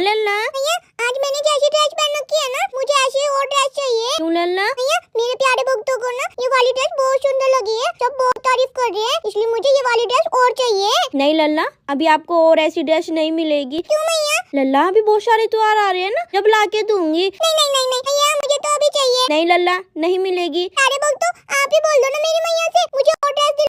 लल्ला भैया आज मैंने जैसी ड्रेस पहन रखी है ना मुझे ऐसी और ड्रेस चाहिए क्यों लल्ला भैया मेरे प्यारे भक्तों को ना ये वाली ड्रेस बहुत सुंदर लगी है सब बहुत तारीफ कर रहे हैं इसलिए मुझे ये वाली ड्रेस और चाहिए नहीं लल्ला अभी आपको और ऐसी ड्रेस नहीं मिलेगी क्यों भैया लल्ला अभी बहुत सारे त्योहार आ रहे हैं ना जब ला के दूंगी नहीं नहीं नहीं नहीं भैया मुझे तो अभी चाहिए नहीं लल्ला नहीं मिलेगी अरे